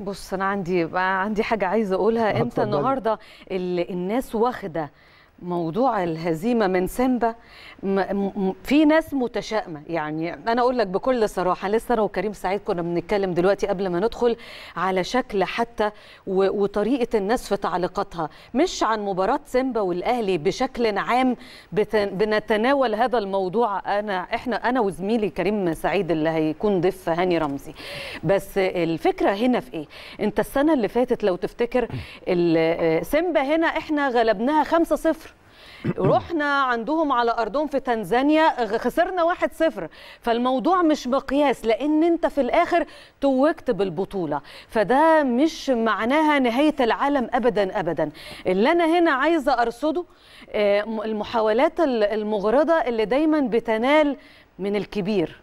بص انا عندي عندي حاجه عايزه اقولها انت النهارده الناس واخده موضوع الهزيمه من سيمبا في ناس متشائمه يعني انا اقول لك بكل صراحه لسه انا وكريم سعيد كنا بنتكلم دلوقتي قبل ما ندخل على شكل حتى وطريقه الناس في تعليقاتها مش عن مباراه سيمبا والاهلي بشكل عام بنتناول هذا الموضوع انا احنا انا وزميلي كريم سعيد اللي هيكون ضيف هاني رمزي بس الفكره هنا في ايه انت السنه اللي فاتت لو تفتكر سيمبا هنا احنا غلبناها 5 0 رحنا عندهم على ارضهم في تنزانيا خسرنا 1-0 فالموضوع مش مقياس لان انت في الاخر توجت بالبطوله فده مش معناها نهايه العالم ابدا ابدا اللي انا هنا عايزه ارصده آه، المحاولات المغرضه اللي دايما بتنال من الكبير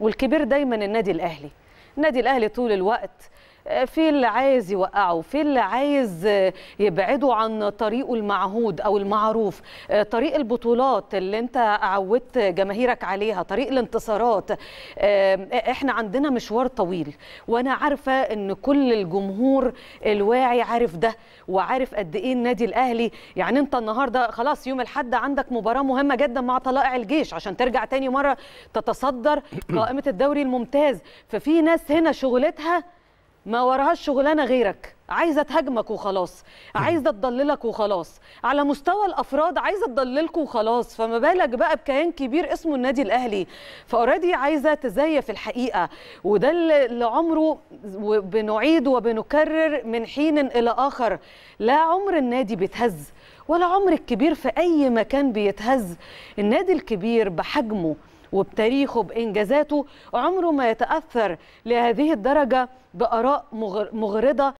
والكبير دايما النادي الاهلي النادي الاهلي طول الوقت آه، في اللي عايز يوقعه في اللي عايز آه، يبعده عن طريقه المعهود او المعروف آه، طريق البطولات اللي انت عودت جماهيرك عليها طريق الانتصارات احنا عندنا مشوار طويل وانا عارفه ان كل الجمهور الواعي عارف ده وعارف قد ايه النادي الاهلي يعني انت النهارده خلاص يوم الاحد عندك مباراه مهمه جدا مع طلائع الجيش عشان ترجع تاني مره تتصدر قائمه الدوري الممتاز ففي ناس هنا شغلتها ما وراهاش شغلانه غيرك عايزه تهاجمك وخلاص عايزه تضللك وخلاص على مستوى الافراد عايزه تضللك وخلاص فما بالك بقى بكيان كبير اسمه النادي الاهلي فاوريدي عايزه تزيف الحقيقه وده اللي عمره بنعيد وبنكرر من حين الى اخر لا عمر النادي بتهز ولا عمر الكبير في أي مكان بيتهز النادي الكبير بحجمه وبتاريخه بإنجازاته عمره ما يتأثر لهذه الدرجة بآراء مغرضة